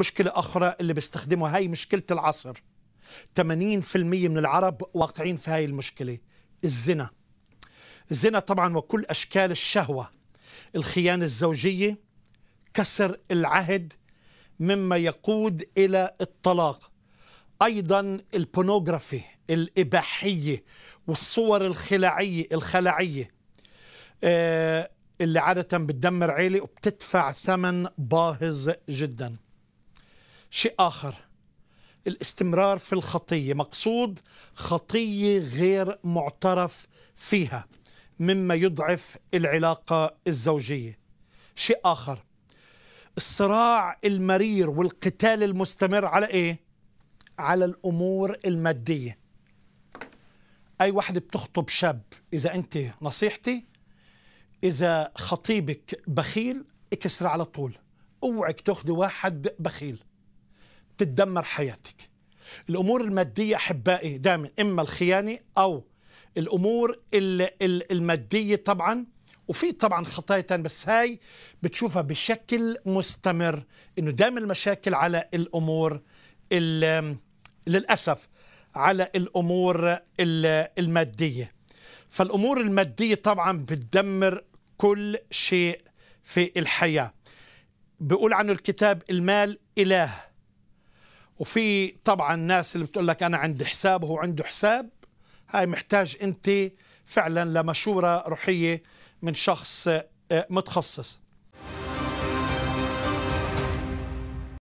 مشكلة أخرى اللي بيستخدموا هاي مشكلة العصر 80% من العرب واقعين في هاي المشكلة الزنا الزنا طبعا وكل أشكال الشهوة الخيانة الزوجية كسر العهد مما يقود إلى الطلاق أيضا البونوغرافي الإباحية والصور الخلاعية الخلعية آه، اللي عادة بتدمر عيلة وبتدفع ثمن باهظ جداً شيء آخر الاستمرار في الخطية مقصود خطية غير معترف فيها مما يضعف العلاقة الزوجية شيء آخر الصراع المرير والقتال المستمر على إيه؟ على الأمور المادية أي وحدة بتخطب شاب إذا أنت نصيحتي إذا خطيبك بخيل اكسر على طول اوعك تاخذي واحد بخيل تتدمر حياتك الامور الماديه احبائي دائما اما الخيانه او الامور الماديه طبعا وفي طبعا خطايا تانية بس هاي بتشوفها بشكل مستمر انه دائما المشاكل على الامور للاسف على الامور الماديه فالامور الماديه طبعا بتدمر كل شيء في الحياه بيقول عنه الكتاب المال اله وفي طبعا ناس اللي بتقول لك انا عندي حساب وهو عنده حساب هاي محتاج انت فعلا لمشوره روحيه من شخص آه، متخصص